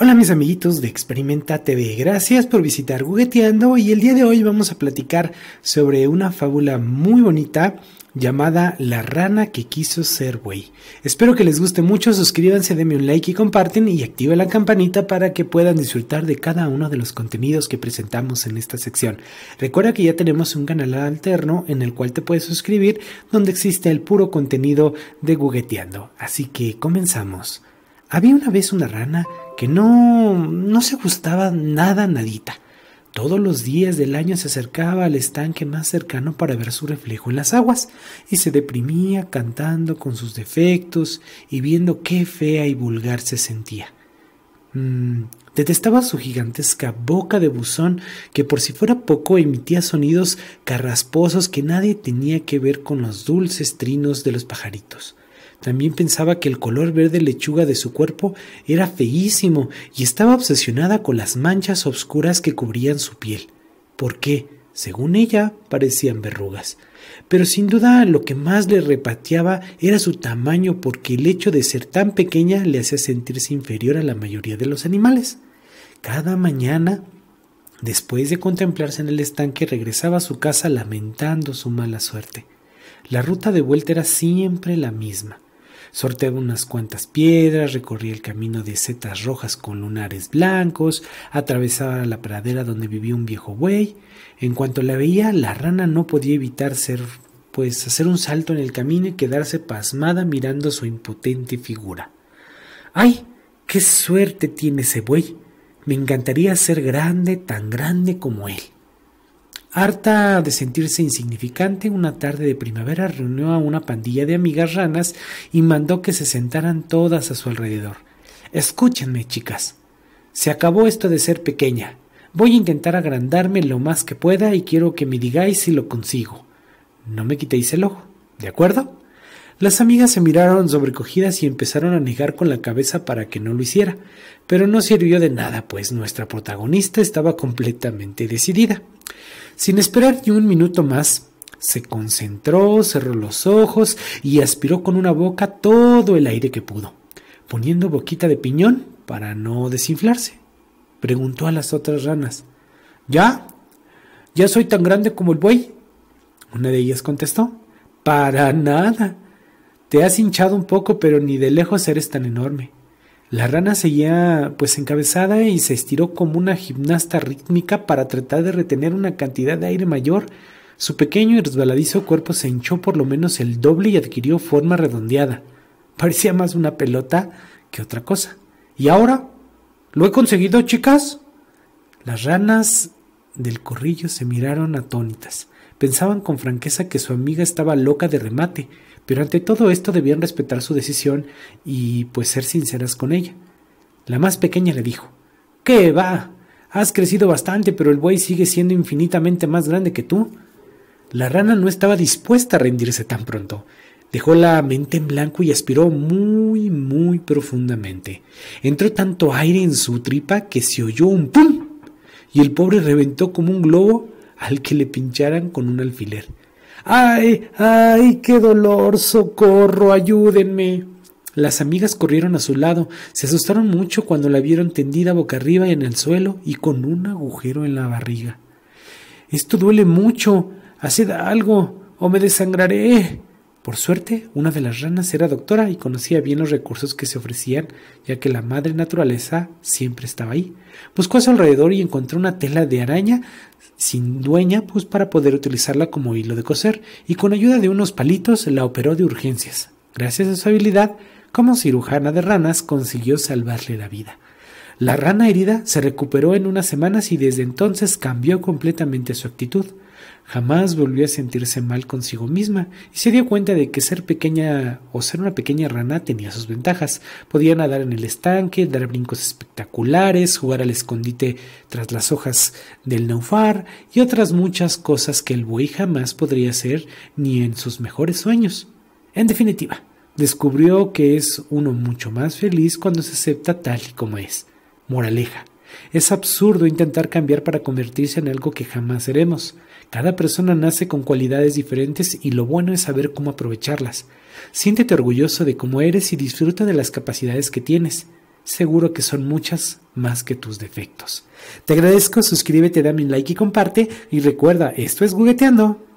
Hola mis amiguitos de Experimenta TV, gracias por visitar Gugueteando y el día de hoy vamos a platicar sobre una fábula muy bonita llamada La rana que quiso ser güey. Espero que les guste mucho, suscríbanse, denme un like y comparten y activen la campanita para que puedan disfrutar de cada uno de los contenidos que presentamos en esta sección. Recuerda que ya tenemos un canal alterno en el cual te puedes suscribir donde existe el puro contenido de Gugueteando. Así que comenzamos. Había una vez una rana que no, no se gustaba nada nadita. Todos los días del año se acercaba al estanque más cercano para ver su reflejo en las aguas y se deprimía cantando con sus defectos y viendo qué fea y vulgar se sentía. Mm, detestaba su gigantesca boca de buzón que por si fuera poco emitía sonidos carrasposos que nadie tenía que ver con los dulces trinos de los pajaritos. También pensaba que el color verde lechuga de su cuerpo era feísimo y estaba obsesionada con las manchas oscuras que cubrían su piel, porque, según ella, parecían verrugas. Pero sin duda lo que más le repateaba era su tamaño porque el hecho de ser tan pequeña le hacía sentirse inferior a la mayoría de los animales. Cada mañana Después de contemplarse en el estanque, regresaba a su casa lamentando su mala suerte. La ruta de vuelta era siempre la misma. Sorteaba unas cuantas piedras, recorría el camino de setas rojas con lunares blancos, atravesaba la pradera donde vivía un viejo buey. En cuanto la veía, la rana no podía evitar ser pues hacer un salto en el camino y quedarse pasmada mirando su impotente figura. ¡Ay! ¡Qué suerte tiene ese buey! Me encantaría ser grande, tan grande como él. Harta de sentirse insignificante, una tarde de primavera reunió a una pandilla de amigas ranas y mandó que se sentaran todas a su alrededor. Escúchenme, chicas. Se acabó esto de ser pequeña. Voy a intentar agrandarme lo más que pueda y quiero que me digáis si lo consigo. No me quitéis el ojo, ¿de acuerdo? Las amigas se miraron sobrecogidas y empezaron a negar con la cabeza para que no lo hiciera, pero no sirvió de nada, pues nuestra protagonista estaba completamente decidida. Sin esperar ni un minuto más, se concentró, cerró los ojos y aspiró con una boca todo el aire que pudo, poniendo boquita de piñón para no desinflarse. Preguntó a las otras ranas, ¿Ya? ¿Ya soy tan grande como el buey? Una de ellas contestó, Para nada. Te has hinchado un poco, pero ni de lejos eres tan enorme. La rana seguía pues encabezada y se estiró como una gimnasta rítmica para tratar de retener una cantidad de aire mayor. Su pequeño y resbaladizo cuerpo se hinchó por lo menos el doble y adquirió forma redondeada. Parecía más una pelota que otra cosa. ¿Y ahora? ¿Lo he conseguido, chicas? Las ranas del corrillo se miraron atónitas. Pensaban con franqueza que su amiga estaba loca de remate, pero ante todo esto debían respetar su decisión y pues ser sinceras con ella. La más pequeña le dijo, ¿Qué va? Has crecido bastante, pero el buey sigue siendo infinitamente más grande que tú. La rana no estaba dispuesta a rendirse tan pronto. Dejó la mente en blanco y aspiró muy, muy profundamente. Entró tanto aire en su tripa que se oyó un pum y el pobre reventó como un globo al que le pincharan con un alfiler. ¡Ay! ¡Ay! ¡Qué dolor! ¡Socorro! ¡Ayúdenme! Las amigas corrieron a su lado, se asustaron mucho cuando la vieron tendida boca arriba en el suelo y con un agujero en la barriga. Esto duele mucho. Haced algo, o me desangraré. Por suerte, una de las ranas era doctora y conocía bien los recursos que se ofrecían, ya que la madre naturaleza siempre estaba ahí. Buscó a su alrededor y encontró una tela de araña sin dueña, pues para poder utilizarla como hilo de coser, y con ayuda de unos palitos la operó de urgencias. Gracias a su habilidad, como cirujana de ranas, consiguió salvarle la vida. La rana herida se recuperó en unas semanas y desde entonces cambió completamente su actitud. Jamás volvió a sentirse mal consigo misma y se dio cuenta de que ser pequeña o ser una pequeña rana tenía sus ventajas. Podía nadar en el estanque, dar brincos espectaculares, jugar al escondite tras las hojas del naufar y otras muchas cosas que el buey jamás podría hacer ni en sus mejores sueños. En definitiva, descubrió que es uno mucho más feliz cuando se acepta tal y como es. Moraleja. Es absurdo intentar cambiar para convertirse en algo que jamás seremos. Cada persona nace con cualidades diferentes y lo bueno es saber cómo aprovecharlas. Siéntete orgulloso de cómo eres y disfruta de las capacidades que tienes. Seguro que son muchas más que tus defectos. Te agradezco, suscríbete, dame un like y comparte. Y recuerda, esto es jugueteando.